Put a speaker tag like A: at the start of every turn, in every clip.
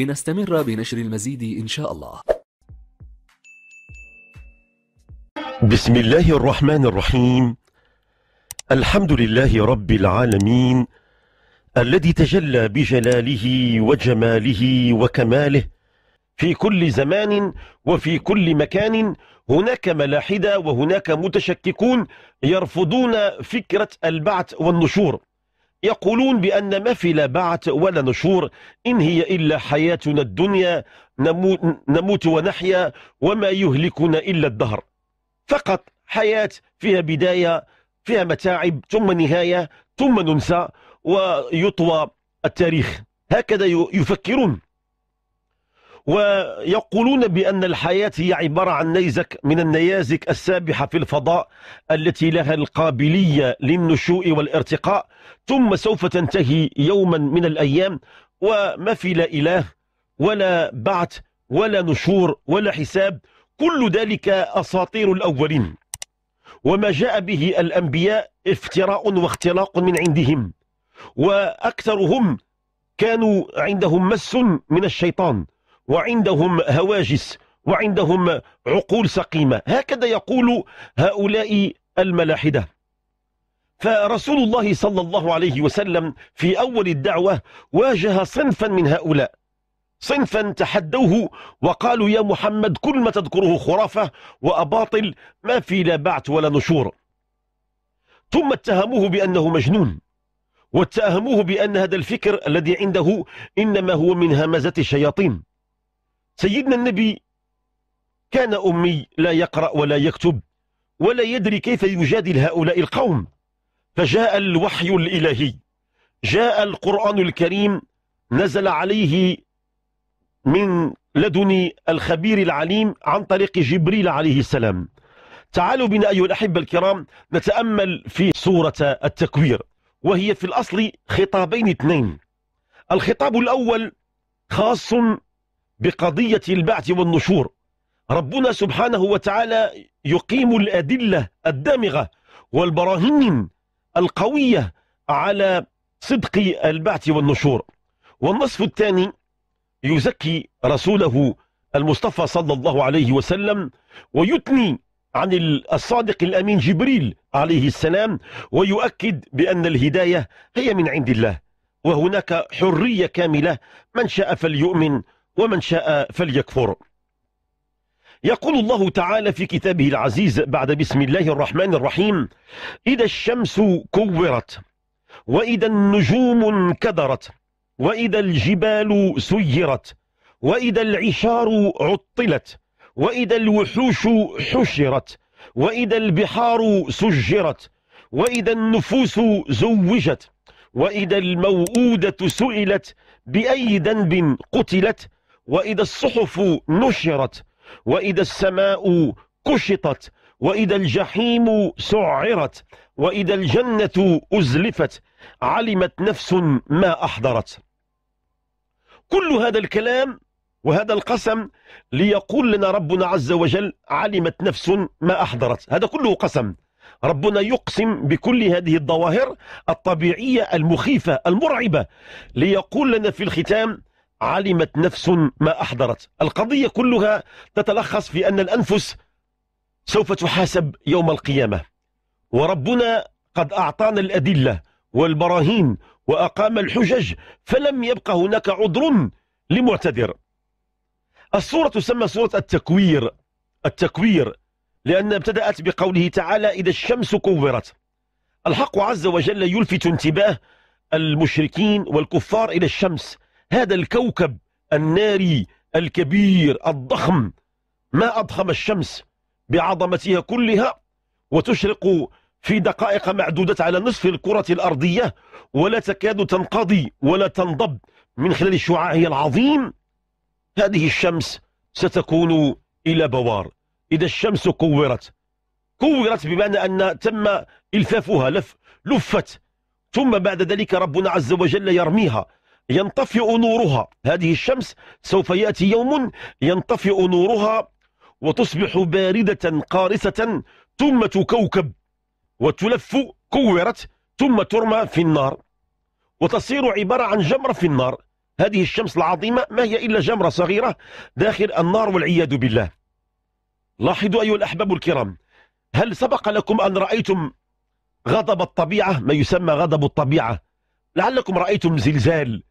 A: لنستمر بنشر المزيد إن شاء الله بسم الله الرحمن الرحيم الحمد لله رب العالمين الذي تجلى بجلاله وجماله وكماله في كل زمان وفي كل مكان هناك ملاحدة وهناك متشككون يرفضون فكرة البعث والنشور يقولون بأن ما في لا بعث ولا نشور إن هي إلا حياتنا الدنيا نموت ونحيا وما يهلكنا إلا الدهر فقط حياة فيها بداية فيها متاعب ثم نهاية ثم ننسى ويطوى التاريخ هكذا يفكرون ويقولون بأن الحياة هي عبارة عن نيزك من النيازك السابحة في الفضاء التي لها القابلية للنشوء والارتقاء ثم سوف تنتهي يوما من الأيام وما في لا إله ولا بعث ولا نشور ولا حساب كل ذلك أساطير الأولين وما جاء به الأنبياء افتراء واختلاق من عندهم وأكثرهم كانوا عندهم مس من الشيطان وعندهم هواجس وعندهم عقول سقيمة هكذا يقول هؤلاء الملاحدة فرسول الله صلى الله عليه وسلم في أول الدعوة واجه صنفا من هؤلاء صنفا تحدوه وقالوا يا محمد كل ما تذكره خرافة وأباطل ما في لا بعت ولا نشور ثم اتهموه بأنه مجنون واتهموه بأن هذا الفكر الذي عنده إنما هو من همزة الشياطين سيدنا النبي كان أمي لا يقرأ ولا يكتب ولا يدري كيف يجادل هؤلاء القوم فجاء الوحي الإلهي جاء القرآن الكريم نزل عليه من لدن الخبير العليم عن طريق جبريل عليه السلام تعالوا بنا أيها الأحبة الكرام نتأمل في سورة التكوير وهي في الأصل خطابين اثنين الخطاب الأول خاص بقضية البعث والنشور ربنا سبحانه وتعالى يقيم الأدلة الدامغة والبراهين القوية على صدق البعث والنشور والنصف الثاني يزكي رسوله المصطفى صلى الله عليه وسلم ويثني عن الصادق الأمين جبريل عليه السلام ويؤكد بأن الهداية هي من عند الله وهناك حرية كاملة من شاء فليؤمن ومن شاء فليكفر يقول الله تعالى في كتابه العزيز بعد بسم الله الرحمن الرحيم إذا الشمس كورت وإذا النجوم انكدرت وإذا الجبال سيرت وإذا العشار عطلت وإذا الوحوش حشرت وإذا البحار سجرت وإذا النفوس زوجت وإذا الموءودة سئلت بأي ذنب قتلت وإذا الصحف نشرت وإذا السماء كشطت وإذا الجحيم سعرت وإذا الجنة أزلفت علمت نفس ما أحضرت كل هذا الكلام وهذا القسم ليقول لنا ربنا عز وجل علمت نفس ما أحضرت هذا كله قسم ربنا يقسم بكل هذه الظواهر الطبيعية المخيفة المرعبة ليقول لنا في الختام علمت نفس ما أحضرت القضية كلها تتلخص في أن الأنفس سوف تحاسب يوم القيامة وربنا قد أعطانا الأدلة والبراهين وأقام الحجج فلم يبقى هناك عذر لمعتذر الصورة تسمى صورة التكوير التكوير لأن ابتدأت بقوله تعالى إذا الشمس كورت الحق عز وجل يلفت انتباه المشركين والكفار إلى الشمس هذا الكوكب الناري الكبير الضخم ما أضخم الشمس بعظمتها كلها وتشرق في دقائق معدودة على نصف الكرة الأرضية ولا تكاد تنقضي ولا تنضب من خلال شعاعها العظيم هذه الشمس ستكون إلى بوار إذا الشمس كورت كورت بمعنى أن تم إلفافها لف لفت ثم بعد ذلك ربنا عز وجل يرميها ينطفئ نورها هذه الشمس سوف يأتي يوم ينطفئ نورها وتصبح باردة قارسة ثم كوكب وتلف كورت ثم ترمى في النار وتصير عبارة عن جمرة في النار هذه الشمس العظيمة ما هي إلا جمرة صغيرة داخل النار والعياذ بالله لاحظوا أيها الأحباب الكرام هل سبق لكم أن رأيتم غضب الطبيعة ما يسمى غضب الطبيعة لعلكم رأيتم زلزال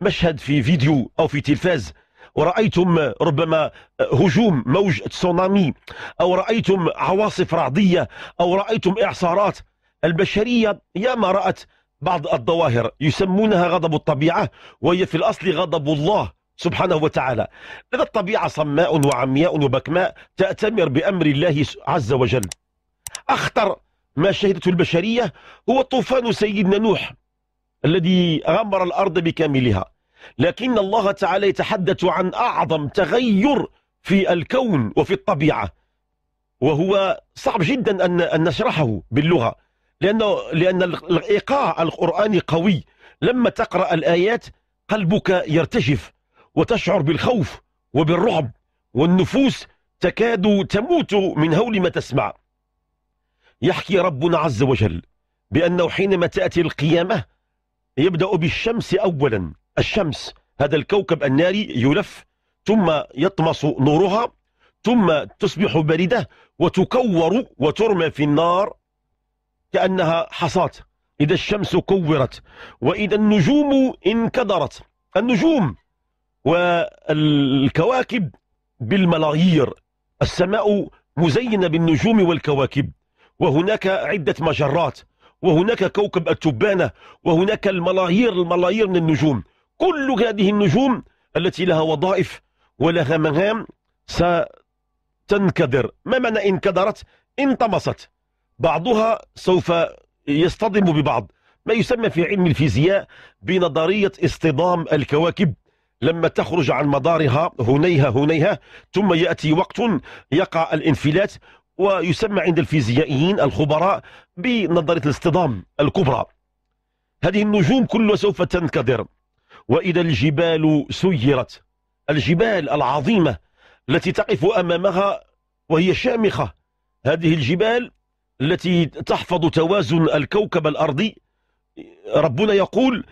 A: مشهد في فيديو أو في تلفاز ورأيتم ربما هجوم موج تسونامي أو رأيتم عواصف رعدية أو رأيتم إعصارات البشرية ياما رأت بعض الظواهر يسمونها غضب الطبيعة وهي في الأصل غضب الله سبحانه وتعالى اذا الطبيعة صماء وعمياء وبكماء تأتمر بأمر الله عز وجل أخطر ما شهدته البشرية هو طوفان سيدنا نوح الذي غمر الأرض بكاملها لكن الله تعالى يتحدث عن أعظم تغير في الكون وفي الطبيعة وهو صعب جدا أن, أن نشرحه باللغة لأنه لأن الإيقاع القرآني قوي لما تقرأ الآيات قلبك يرتجف وتشعر بالخوف وبالرعب والنفوس تكاد تموت من هول ما تسمع يحكي ربنا عز وجل بأنه حينما تأتي القيامة يبدأ بالشمس أولا الشمس هذا الكوكب الناري يلف ثم يطمس نورها ثم تصبح باردة وتكور وترمى في النار كأنها حصاة إذا الشمس كورت وإذا النجوم انكدرت النجوم والكواكب بالملايير السماء مزينة بالنجوم والكواكب وهناك عدة مجرات وهناك كوكب التبانة وهناك الملايير الملايير من النجوم كل هذه النجوم التي لها وظائف ولها مهام ستنكدر ما معنى انكدرت انطمست بعضها سوف يصطدم ببعض ما يسمى في علم الفيزياء بنظرية اصطدام الكواكب لما تخرج عن مدارها هنيها هنيها ثم يأتي وقت يقع الانفلات ويسمى عند الفيزيائيين الخبراء بنظرية الاصطدام الكبرى هذه النجوم كلها سوف تنكدر وإذا الجبال سيرت الجبال العظيمة التي تقف أمامها وهي شامخة هذه الجبال التي تحفظ توازن الكوكب الأرضي ربنا يقول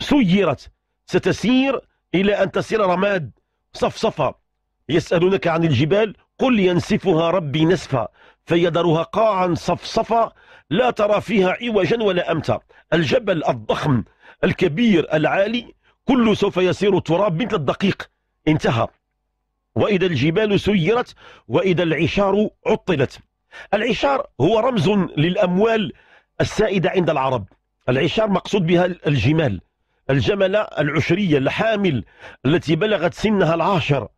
A: سيرت ستسير إلى أن تصير رماد صفصفة يسألونك عن الجبال قل ينسفها ربي نسفا فيدرها قاعا صفصفا لا ترى فيها عوجا ولا أمتا الجبل الضخم الكبير العالي كله سوف يصير تراب مثل الدقيق انتهى وإذا الجبال سيرت وإذا العشار عطلت العشار هو رمز للأموال السائدة عند العرب العشار مقصود بها الجمال الجملة العشرية الحامل التي بلغت سنها العاشر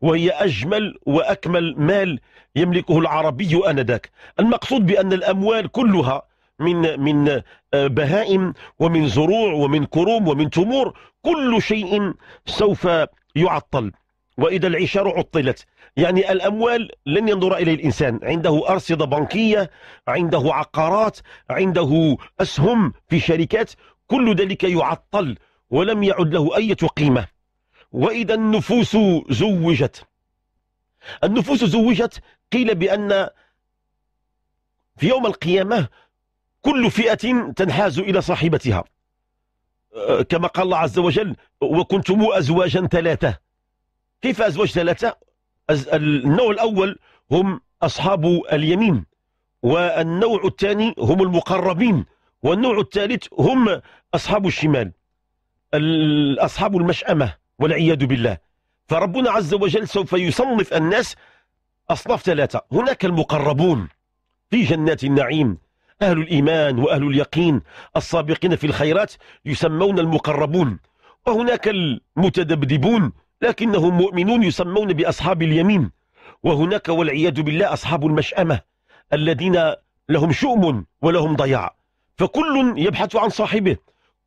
A: وهي أجمل وأكمل مال يملكه العربي آنذاك المقصود بأن الأموال كلها من من آه، بهائم ومن زروع ومن كروم ومن تمور كل شيء سوف يعطل وإذا العشار عطلت يعني الأموال لن ينظر إليه الإنسان عنده أرصدة بنكية عنده عقارات عنده أسهم في شركات كل ذلك يعطل ولم يعد له أي قيمة وإذا النفوس زوجت النفوس زوجت قيل بأن في يوم القيامة كل فئة تنحاز إلى صاحبتها أه، كما قال الله عز وجل وكنتم أزواجا ثلاثة كيف أزواج ثلاثة؟ النوع الأول هم أصحاب اليمين والنوع الثاني هم المقربين والنوع الثالث هم أصحاب الشمال أصحاب المشأمة والعياذ بالله فربنا عز وجل سوف يصنف الناس أصناف ثلاثة هناك المقربون في جنات النعيم أهل الإيمان وأهل اليقين السابقين في الخيرات يسمون المقربون وهناك المتدبدبون لكنهم مؤمنون يسمون بأصحاب اليمين وهناك والعياذ بالله أصحاب المشأمة الذين لهم شؤم ولهم ضياع فكل يبحث عن صاحبه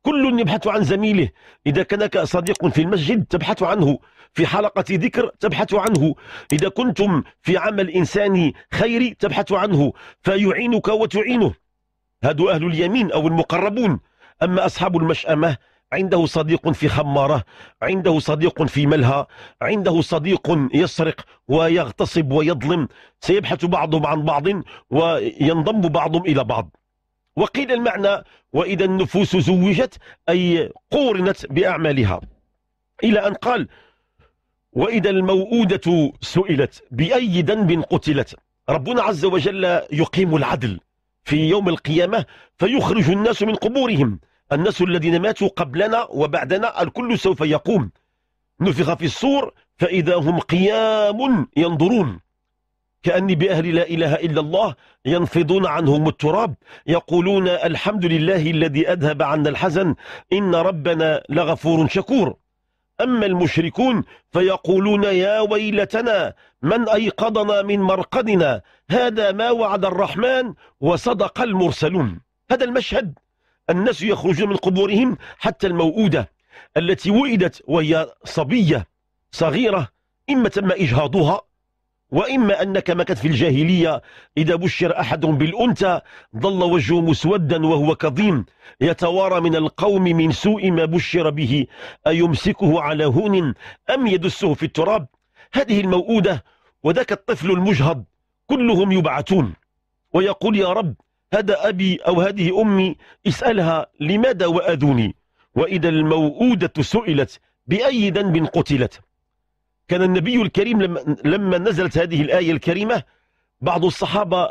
A: كل يبحث عن زميله إذا كانك صديق في المسجد تبحث عنه في حلقة ذكر تبحث عنه إذا كنتم في عمل إنساني خيري تبحث عنه فيعينك وتعينه هذا أهل اليمين أو المقربون أما أصحاب المشأمة عنده صديق في خمارة عنده صديق في ملهى عنده صديق يسرق ويغتصب ويظلم سيبحث بعضهم عن بعض وينضم بعضهم إلى بعض وقيل المعنى وإذا النفوس زوجت أي قورنت بأعمالها إلى أن قال وإذا الموؤودة سئلت بأي ذنب قتلت ربنا عز وجل يقيم العدل في يوم القيامة فيخرج الناس من قبورهم الناس الذين ماتوا قبلنا وبعدنا الكل سوف يقوم نفخ في الصور فإذا هم قيام ينظرون كأني بأهل لا إله إلا الله ينفضون عنهم التراب يقولون الحمد لله الذي أذهب عنا الحزن إن ربنا لغفور شكور أما المشركون فيقولون يا ويلتنا من أيقظنا من مرقدنا هذا ما وعد الرحمن وصدق المرسلون هذا المشهد الناس يخرجون من قبورهم حتى الموؤودة التي وئدت وهي صبية صغيرة إما تم إجهاضها وإما أنك مكث في الجاهلية إذا بشر أحد بالأنثى ظل وجهه مسودا وهو كظيم يتوارى من القوم من سوء ما بشر به أيمسكه على هون أم يدسه في التراب هذه الموؤودة وذاك الطفل المجهض كلهم يبعثون ويقول يا رب هذا أبي أو هذه أمي اسألها لماذا وأذوني وإذا الموؤودة سئلت بأي ذنب قتلت كان النبي الكريم لما, لما نزلت هذه الآية الكريمة بعض الصحابة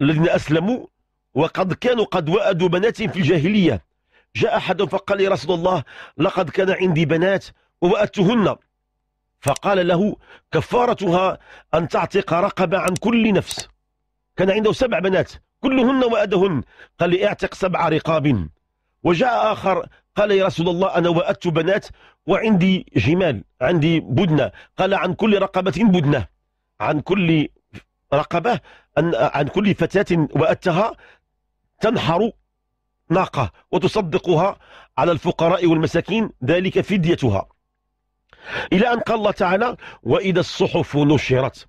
A: الذين أسلموا وقد كانوا قد وأدوا بناتهم في الجاهلية جاء أحد فقال يا رسول الله لقد كان عندي بنات ووأدتهن فقال له كفارتها أن تعتق رقبة عن كل نفس كان عنده سبع بنات كلهن وأدهن قال لي اعتق سبع رقاب وجاء آخر قال يا رسول الله أنا وأت بنات وعندي جمال عندي بدنة قال عن كل رقبة بدنة عن كل رقبة أن عن كل فتاة وأتها تنحر ناقة وتصدقها على الفقراء والمساكين ذلك فديتها إلى أن قال الله تعالى وإذا الصحف نشرت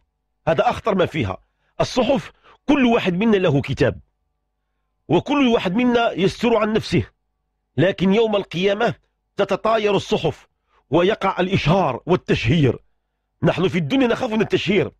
A: هذا أخطر ما فيها الصحف كل واحد منا له كتاب وكل واحد منا يستر عن نفسه لكن يوم القيامة تتطاير الصحف ويقع الإشهار والتشهير نحن في الدنيا نخاف من التشهير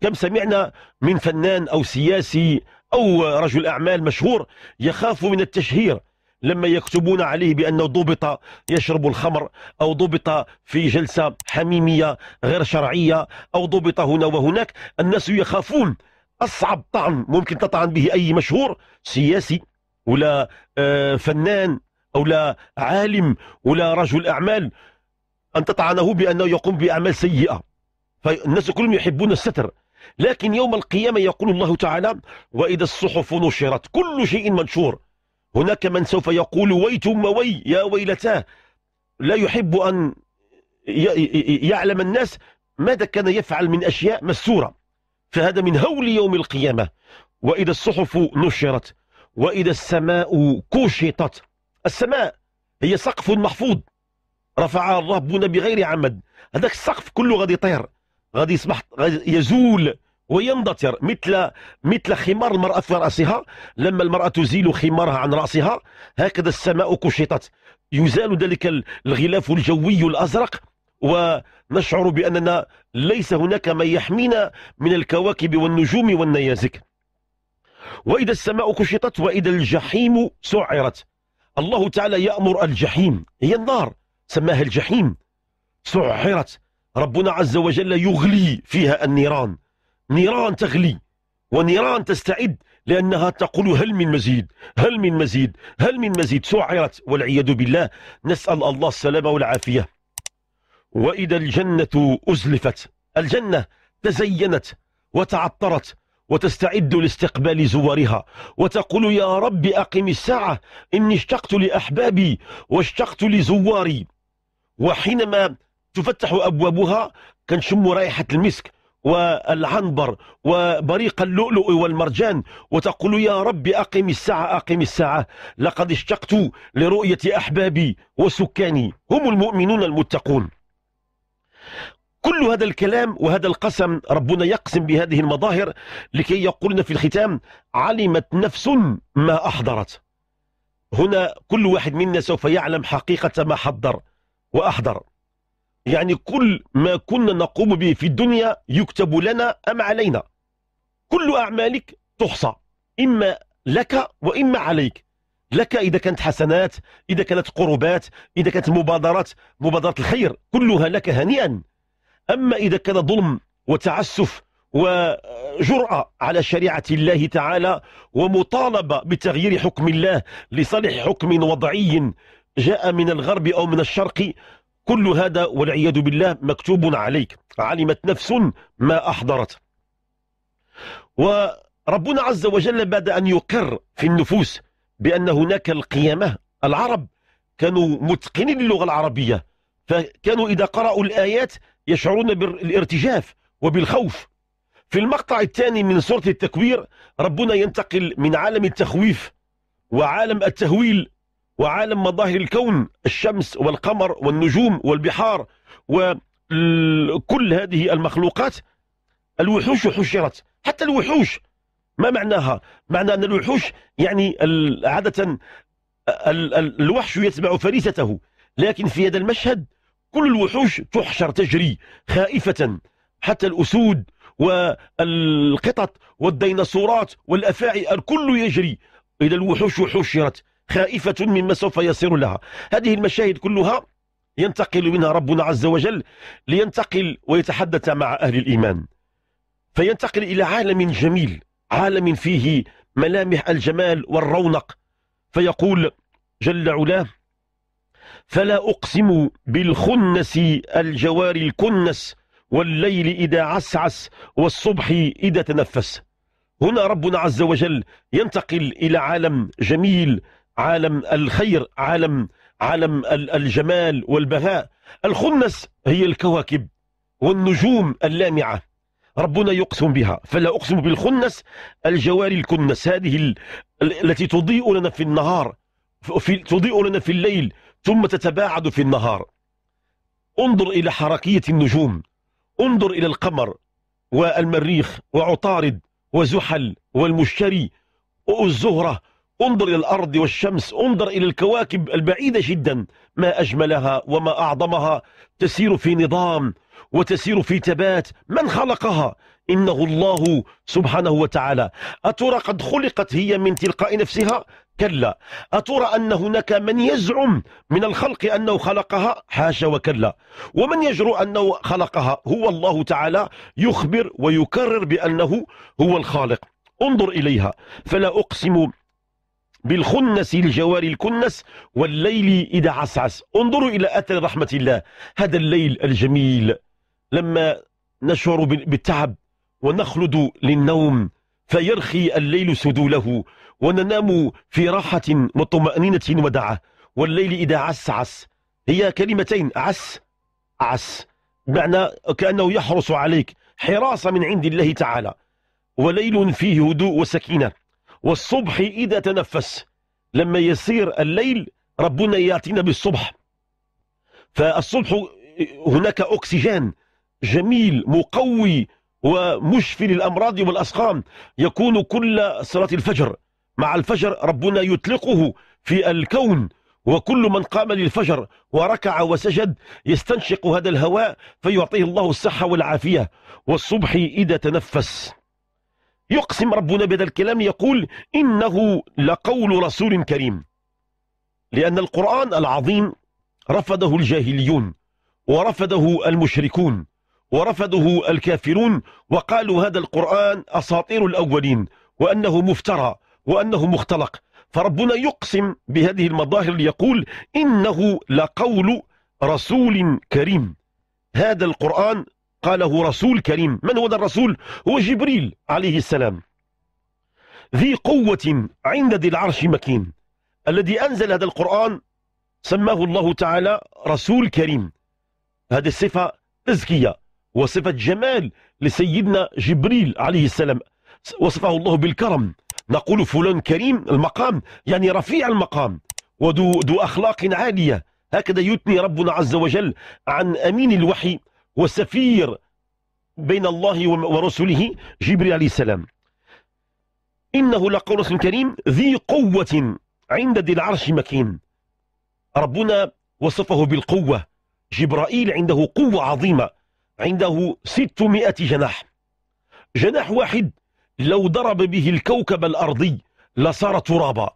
A: كم سمعنا من فنان أو سياسي أو رجل أعمال مشهور يخاف من التشهير لما يكتبون عليه بأنه ضبط يشرب الخمر أو ضبط في جلسة حميمية غير شرعية أو ضبط هنا وهناك الناس يخافون أصعب طعن ممكن تطعن به أي مشهور سياسي ولا آه، فنان أو لا عالم ولا رجل أعمال أن تطعنه بأنه يقوم بأعمال سيئة فالناس كلهم يحبون الستر لكن يوم القيامة يقول الله تعالى وإذا الصحف نشرت كل شيء منشور هناك من سوف يقول وي ثم وي يا ويلتاه لا يحب أن يعلم الناس ماذا كان يفعل من أشياء مسورة فهذا من هول يوم القيامة وإذا الصحف نشرت وإذا السماء كشطت السماء هي سقف محفوظ رفعها الرب بغير عمد هذاك السقف كله غادي يطير غادي يصبح يزول ويندثر مثل مثل خمار المرأة في رأسها لما المرأة تزيل خمارها عن رأسها هكذا السماء كشطت يزال ذلك الغلاف الجوي الأزرق ونشعر بأننا ليس هناك ما يحمينا من الكواكب والنجوم والنيازك وإذا السماء كشطت وإذا الجحيم سعرت الله تعالى يأمر الجحيم هي النار سماها الجحيم سعرت ربنا عز وجل يغلي فيها النيران نيران تغلي ونيران تستعد لأنها تقول هل من مزيد هل من مزيد هل من مزيد سعرت والعياذ بالله نسأل الله السلامة والعافية وإذا الجنة أزلفت الجنة تزينت وتعطرت وتستعد لاستقبال زوارها وتقول يا رب أقم الساعة إني اشتقت لأحبابي واشتقت لزواري وحينما تفتح أبوابها كنشم رائحة المسك والعنبر وبريق اللؤلؤ والمرجان وتقول يا رب أقم الساعة أقم الساعة لقد اشتقت لرؤية أحبابي وسكاني هم المؤمنون المتقون كل هذا الكلام وهذا القسم ربنا يقسم بهذه المظاهر لكي يقولنا في الختام علمت نفس ما أحضرت هنا كل واحد منا سوف يعلم حقيقة ما حضر وأحضر يعني كل ما كنا نقوم به في الدنيا يكتب لنا أم علينا كل أعمالك تحصى إما لك وإما عليك لك إذا كانت حسنات إذا كانت قربات إذا كانت مبادرات مبادرة الخير كلها لك هنيئا أما إذا كان ظلم وتعسف وجرأة على شريعة الله تعالى ومطالبة بتغيير حكم الله لصالح حكم وضعي جاء من الغرب أو من الشرق كل هذا والعياذ بالله مكتوب عليك علمت نفس ما أحضرت وربنا عز وجل بعد أن يقر في النفوس بأن هناك القيامة العرب كانوا متقنين للغة العربية فكانوا إذا قرأوا الآيات يشعرون بالارتجاف وبالخوف في المقطع الثاني من سورة التكوير ربنا ينتقل من عالم التخويف وعالم التهويل وعالم مظاهر الكون الشمس والقمر والنجوم والبحار وكل هذه المخلوقات الوحوش حشرت حتى الوحوش ما معناها معنى أن الوحوش يعني عادة الوحش يتبع فريسته لكن في هذا المشهد كل الوحوش تحشر تجري خائفة حتى الأسود والقطط والديناصورات والأفاعي الكل يجري إذا الوحوش حشرت خائفة مما سوف يصير لها هذه المشاهد كلها ينتقل منها ربنا عز وجل لينتقل ويتحدث مع أهل الإيمان فينتقل إلى عالم جميل عالم فيه ملامح الجمال والرونق فيقول جل علاه فلا أقسم بالخنس الجوار الكنس والليل إذا عسعس والصبح إذا تنفس هنا ربنا عز وجل ينتقل إلى عالم جميل عالم الخير عالم عالم الجمال والبهاء الخنس هي الكواكب والنجوم اللامعة ربنا يقسم بها فلا أقسم بالخنس الجوار الكنس هذه التي تضيء لنا في النهار في تضيء لنا في الليل ثم تتباعد في النهار انظر إلى حركية النجوم انظر إلى القمر والمريخ وعطارد وزحل والمشتري والزهرة انظر إلى الأرض والشمس انظر إلى الكواكب البعيدة جدا ما أجملها وما أعظمها تسير في نظام وتسير في تبات من خلقها إنه الله سبحانه وتعالى أترى قد خلقت هي من تلقاء نفسها كلا أترى أن هناك من يزعم من الخلق أنه خلقها حاشا وكلا ومن يجرؤ أنه خلقها هو الله تعالى يخبر ويكرر بأنه هو الخالق انظر إليها فلا أقسم بالخنس الجوار الكنس والليل إذا عسعس انظروا إلى أثر رحمة الله هذا الليل الجميل لما نشعر بالتعب ونخلد للنوم فيرخي الليل سدوله وننام في راحة وطمأنينة ودعة والليل إذا عس عس هي كلمتين عس عس بمعنى كأنه يحرص عليك حراسة من عند الله تعالى وليل فيه هدوء وسكينة والصبح إذا تنفس لما يسير الليل ربنا يأتينا بالصبح فالصبح هناك أكسجين جميل مقوي ومشفي للأمراض والأسقام يكون كل صلاة الفجر مع الفجر ربنا يطلقه في الكون وكل من قام للفجر وركع وسجد يستنشق هذا الهواء فيعطيه الله الصحة والعافية والصبح إذا تنفس يقسم ربنا بهذا الكلام يقول إنه لقول رسول كريم لأن القرآن العظيم رفضه الجاهليون ورفضه المشركون ورفضه الكافرون وقالوا هذا القرآن أساطير الأولين وأنه مفترى وأنه مختلق فربنا يقسم بهذه المظاهر ليقول إنه لقول رسول كريم هذا القرآن قاله رسول كريم من هو ذا الرسول هو جبريل عليه السلام ذي قوة عند ذي العرش مكين الذي أنزل هذا القرآن سماه الله تعالى رسول كريم هذه الصفة تزكية وصفة جمال لسيدنا جبريل عليه السلام وصفه الله بالكرم نقول فلان كريم المقام يعني رفيع المقام وذو ذو أخلاق عالية هكذا يثني ربنا عز وجل عن أمين الوحي وسفير بين الله ورسله جبريل عليه السلام إنه لقول رسول كريم ذي قوة عند ذي العرش مكين ربنا وصفه بالقوة جبرائيل عنده قوة عظيمة عنده 600 جناح جناح واحد لو ضرب به الكوكب الأرضي لصار ترابا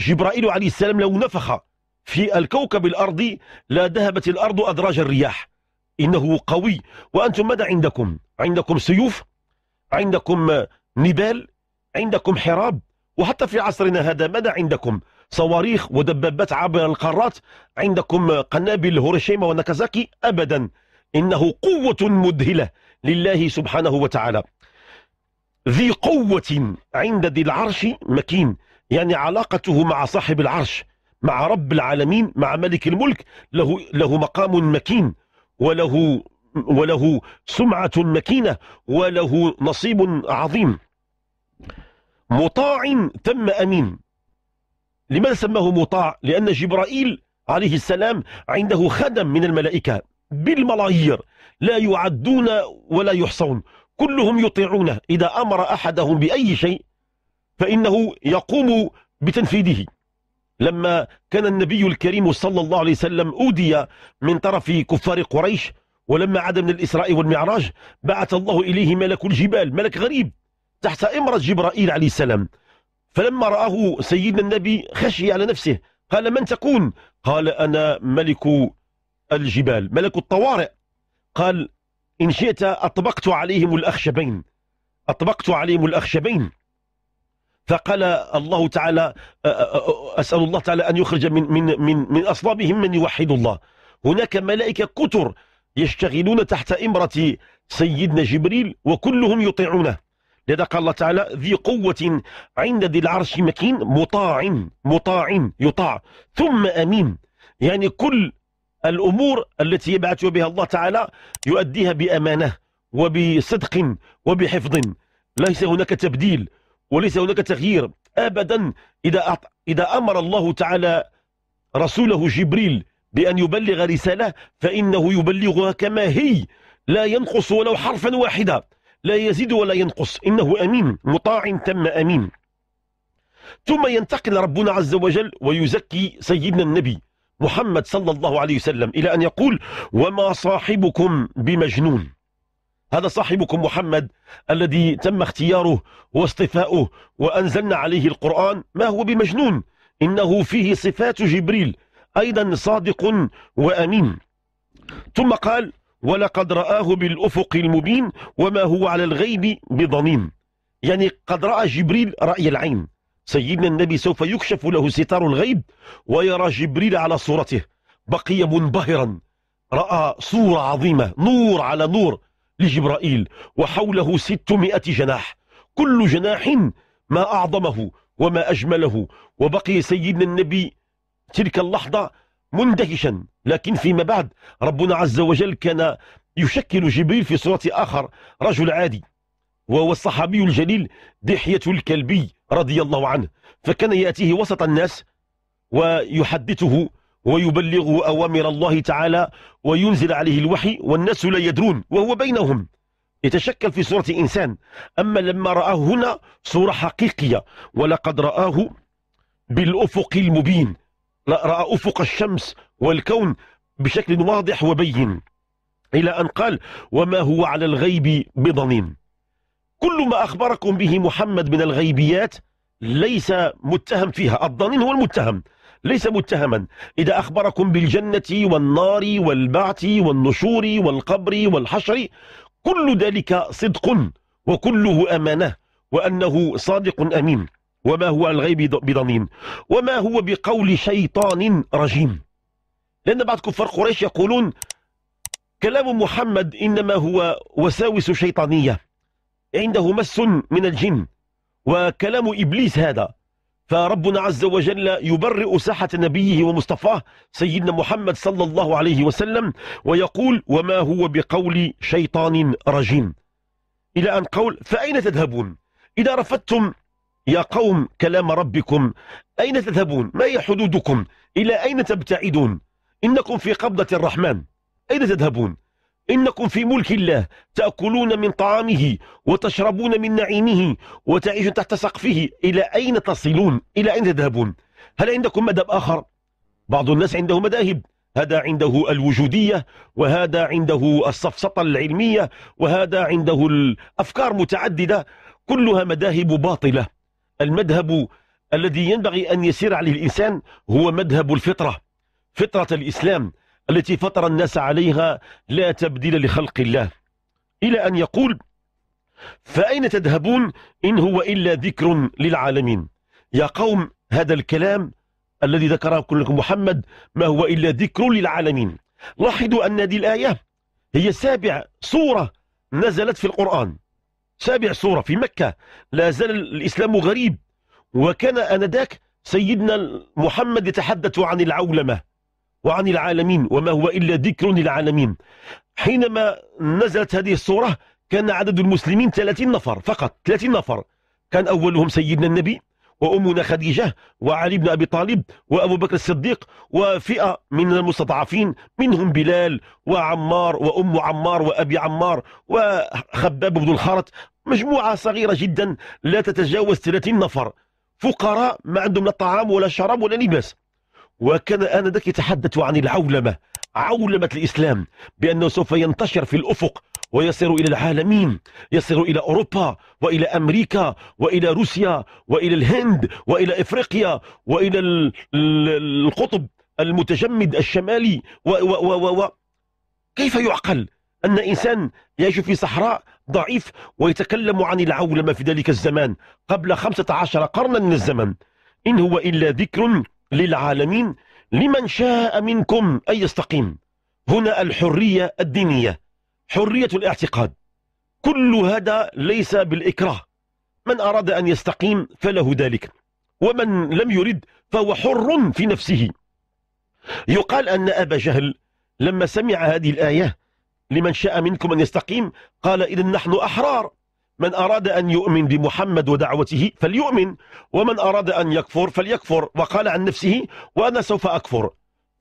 A: جبرائيل عليه السلام لو نفخ في الكوكب الأرضي لا ذهبت الأرض أدراج الرياح إنه قوي وأنتم ماذا عندكم؟ عندكم سيوف عندكم نبال عندكم حراب وحتى في عصرنا هذا ماذا عندكم؟ صواريخ ودبابات عبر القارات عندكم قنابل هوريشيما وناكازاكي أبدا إنه قوة مذهلة لله سبحانه وتعالى ذي قوة عند ذي العرش مكين يعني علاقته مع صاحب العرش مع رب العالمين مع ملك الملك له, له مقام مكين وله, وله سمعة مكينة وله نصيب عظيم مطاع تم أمين لماذا سماه مطاع لأن جبرائيل عليه السلام عنده خدم من الملائكة بالملايير لا يعدون ولا يحصون كلهم يطيعونه إذا أمر أحدهم بأي شيء فإنه يقوم بتنفيذه لما كان النبي الكريم صلى الله عليه وسلم أودي من طرف كفار قريش ولما عاد من الإسراء والمعراج بعث الله إليه ملك الجبال ملك غريب تحت إمرة جبرائيل عليه السلام فلما رآه سيدنا النبي خشي على نفسه قال من تكون قال أنا ملك الجبال ملك الطوارئ قال إن شئت أطبقت عليهم الأخشبين أطبقت عليهم الأخشبين فقال الله تعالى أسأل الله تعالى أن يخرج من, من, من, من أصلابهم من يوحد الله هناك ملائكة كتر يشتغلون تحت إمرة سيدنا جبريل وكلهم يطيعونه لذا قال الله تعالى ذي قوة عند ذي العرش مكين مطاع مطاع يطاع ثم أمين يعني كل الأمور التي يبعث بها الله تعالى يؤديها بأمانة وبصدق وبحفظ ليس هناك تبديل وليس هناك تغيير أبدا إذا, أط... إذا أمر الله تعالى رسوله جبريل بأن يبلغ رسالة فإنه يبلغها كما هي لا ينقص ولو حرفا واحدا لا يزيد ولا ينقص إنه أمين مطاع تم أمين ثم ينتقل ربنا عز وجل ويزكي سيدنا النبي محمد صلى الله عليه وسلم إلى أن يقول وما صاحبكم بمجنون هذا صاحبكم محمد الذي تم اختياره واصطفاؤه وأنزلنا عليه القرآن ما هو بمجنون إنه فيه صفات جبريل أيضا صادق وأمين ثم قال ولقد رآه بالأفق المبين وما هو على الغيب بضنين يعني قد رأى جبريل رأي العين سيدنا النبي سوف يكشف له ستار الغيب ويرى جبريل على صورته بقي منبهرا رأى صورة عظيمة نور على نور لجبرائيل وحوله ستمائة جناح كل جناح ما أعظمه وما أجمله وبقي سيدنا النبي تلك اللحظة مندهشا لكن فيما بعد ربنا عز وجل كان يشكل جبريل في صورة آخر رجل عادي وهو الصحابي الجليل دحية الكلبي رضي الله عنه فكان يأتيه وسط الناس ويحدثه ويبلغ أوامر الله تعالى وينزل عليه الوحي والناس لا يدرون وهو بينهم يتشكل في صورة إنسان أما لما رآه هنا صورة حقيقية ولقد رآه بالأفق المبين رأى أفق الشمس والكون بشكل واضح وبين إلى أن قال وما هو على الغيب بضنين كل ما أخبركم به محمد من الغيبيات ليس متهم فيها الضنين هو المتهم ليس متهما إذا أخبركم بالجنة والنار والبعث والنشور والقبر والحشر كل ذلك صدق وكله أمانة وأنه صادق أمين وما هو الغيب بضنين وما هو بقول شيطان رجيم لأن بعض كفار قريش يقولون كلام محمد إنما هو وساوس شيطانية عنده مس من الجن وكلام إبليس هذا فربنا عز وجل يبرئ ساحة نبيه ومصطفاه سيدنا محمد صلى الله عليه وسلم ويقول وما هو بقول شيطان رجيم إلى أن قول فأين تذهبون إذا رفضتم يا قوم كلام ربكم أين تذهبون ما هي حدودكم إلى أين تبتعدون إنكم في قبضة الرحمن أين تذهبون إنكم في ملك الله تأكلون من طعامه وتشربون من نعيمه وتعيشون تحت سقفه إلى أين تصلون إلى أين تذهبون هل عندكم مذهب آخر بعض الناس عنده مذاهب هذا عنده الوجودية وهذا عنده السفسطة العلمية وهذا عنده الأفكار متعددة كلها مذاهب باطلة المذهب الذي ينبغي أن يسير عليه الإنسان هو مذهب الفطرة فطرة الإسلام التي فطر الناس عليها لا تبديل لخلق الله إلى أن يقول فأين تذهبون إن هو إلا ذكر للعالمين يا قوم هذا الكلام الذي ذكره لكم محمد ما هو إلا ذكر للعالمين لاحظوا أن هذه الآية هي سابع صورة نزلت في القرآن سابع صورة في مكة لا زال الإسلام غريب وكان أنذاك سيدنا محمد يتحدث عن العولمة وعن العالمين وما هو إلا ذكر للعالمين حينما نزلت هذه الصورة كان عدد المسلمين 30 نفر فقط 30 نفر كان أولهم سيدنا النبي وأمنا خديجة وعلي بن أبي طالب وأبو بكر الصديق وفئة من المستضعفين منهم بلال وعمار وأم عمار وأبي عمار وخباب بن الخرط مجموعة صغيرة جدا لا تتجاوز 30 نفر فقراء ما عندهم لا طعام ولا شراب ولا لباس وكان آنذاك يتحدث عن العولمة عولمة الإسلام بأنه سوف ينتشر في الأفق ويصل إلى العالمين يصل إلى أوروبا وإلى أمريكا وإلى روسيا وإلى الهند وإلى إفريقيا وإلى القطب المتجمد الشمالي و و و و كيف يعقل أن إنسان يعيش في صحراء ضعيف ويتكلم عن العولمة في ذلك الزمان قبل 15 قرنا من الزمن إن هو إلا ذكر للعالمين لمن شاء منكم أن يستقيم هنا الحرية الدينية حرية الاعتقاد كل هذا ليس بالإكراه من أراد أن يستقيم فله ذلك ومن لم يرد فهو حر في نفسه يقال أن أبا جهل لما سمع هذه الآية لمن شاء منكم أن يستقيم قال إذا نحن أحرار من أراد أن يؤمن بمحمد ودعوته فليؤمن ومن أراد أن يكفر فليكفر وقال عن نفسه وأنا سوف أكفر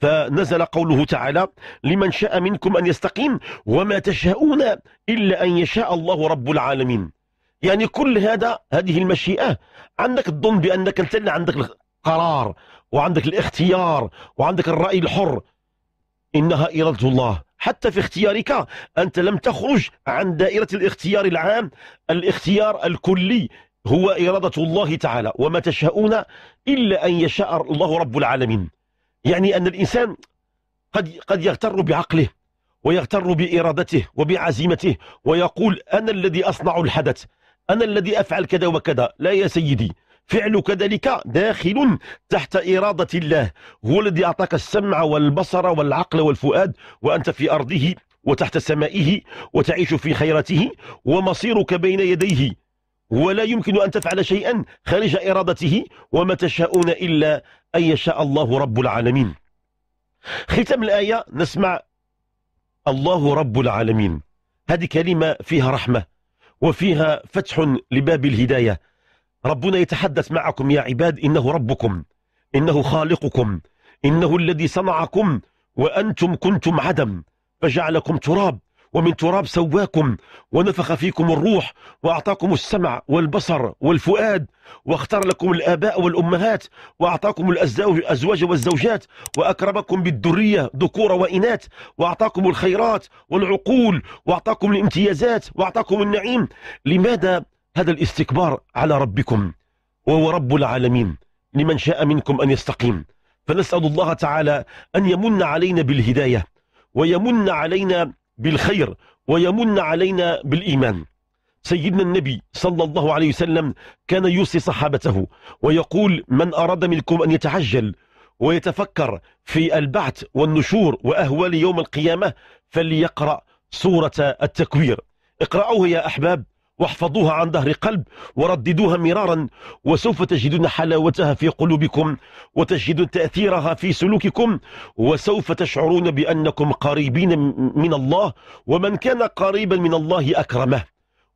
A: فنزل قوله تعالى لمن شاء منكم أن يستقيم وما تشاءون إلا أن يشاء الله رب العالمين يعني كل هذا هذه المشيئة عندك الظن بأنك أنت اللي عندك القرار وعندك الاختيار وعندك الرأي الحر إنها إرادة الله حتى في اختيارك أنت لم تخرج عن دائرة الاختيار العام الاختيار الكلي هو إرادة الله تعالى وما تشاءون إلا أن يشاء الله رب العالمين يعني أن الإنسان قد, قد يغتر بعقله ويغتر بإرادته وبعزيمته ويقول أنا الذي أصنع الحدث أنا الذي أفعل كذا وكذا لا يا سيدي فعل كذلك داخل تحت إرادة الله هو الذي أعطاك السمع والبصر والعقل والفؤاد وأنت في أرضه وتحت سمائه وتعيش في خيرته ومصيرك بين يديه ولا يمكن أن تفعل شيئا خارج إرادته وما تشاءون إلا أن يشاء الله رب العالمين ختم الآية نسمع الله رب العالمين هذه كلمة فيها رحمة وفيها فتح لباب الهداية ربنا يتحدث معكم يا عباد إنه ربكم إنه خالقكم إنه الذي صنعكم وأنتم كنتم عدم فجعلكم تراب ومن تراب سواكم ونفخ فيكم الروح وأعطاكم السمع والبصر والفؤاد واختار لكم الآباء والأمهات وأعطاكم الأزواج والزوجات وأكرمكم بالذرية ذكور وإناث وأعطاكم الخيرات والعقول وأعطاكم الامتيازات وأعطاكم النعيم لماذا هذا الاستكبار على ربكم وهو رب العالمين لمن شاء منكم أن يستقيم فنسأل الله تعالى أن يمن علينا بالهداية ويمن علينا بالخير ويمن علينا بالإيمان سيدنا النبي صلى الله عليه وسلم كان يوصي صحابته ويقول من أراد منكم أن يتعجل ويتفكر في البعث والنشور وأهوال يوم القيامة فليقرأ سورة التكوير اقرأوه يا أحباب واحفظوها عن ظهر قلب ورددوها مرارا وسوف تجدون حلاوتها في قلوبكم وتجدون تأثيرها في سلوككم وسوف تشعرون بأنكم قريبين من الله ومن كان قريبا من الله أكرمه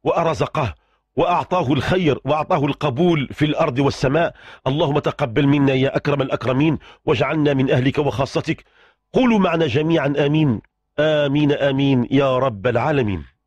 A: وأرزقه وأعطاه الخير وأعطاه القبول في الأرض والسماء اللهم تقبل منا يا أكرم الأكرمين واجعلنا من أهلك وخاصتك قولوا معنا جميعا آمين آمين آمين يا رب العالمين